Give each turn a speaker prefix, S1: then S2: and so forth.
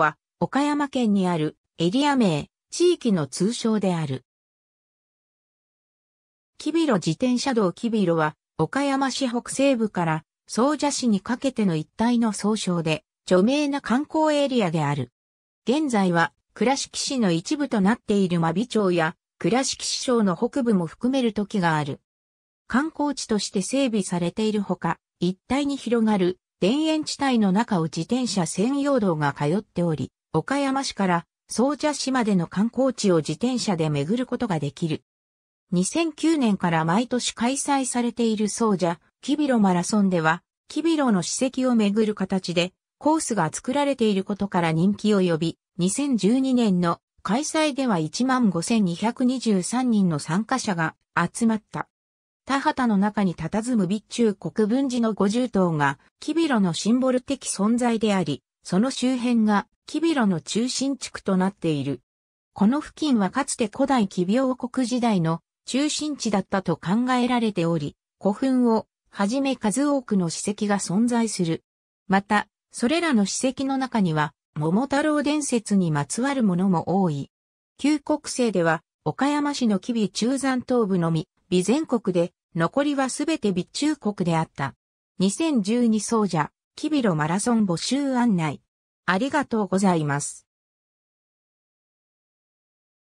S1: は、岡山県にあるエリア名、地域の通称である。キビロ自転車道キビロは、岡山市北西部から総社市にかけての一帯の総称で、著名な観光エリアである。現在は、倉敷市の一部となっている真備町や、倉敷市省の北部も含める時がある。観光地として整備されているほか、一帯に広がる田園地帯の中を自転車専用道が通っており、岡山市から総社市までの観光地を自転車で巡ることができる。2009年から毎年開催されている総社、キビロマラソンでは、キビロの史跡を巡る形で、コースが作られていることから人気を呼び、2012年の開催では15,223人の参加者が集まった。田畑の中に佇む備中国分寺の五重塔が、キビロのシンボル的存在であり、その周辺が、キビロの中心地区となっている。この付近はかつて古代キビ王国時代の中心地だったと考えられており、古墳をはじめ数多くの史跡が存在する。また、それらの史跡の中には、桃太郎伝説にまつわるものも多い。旧国政では、岡山市の吉備中山東部のみ、備前国で、残りはすべて備中国であった。2012総者、キビロマラソン募集案内。ありがとうございます。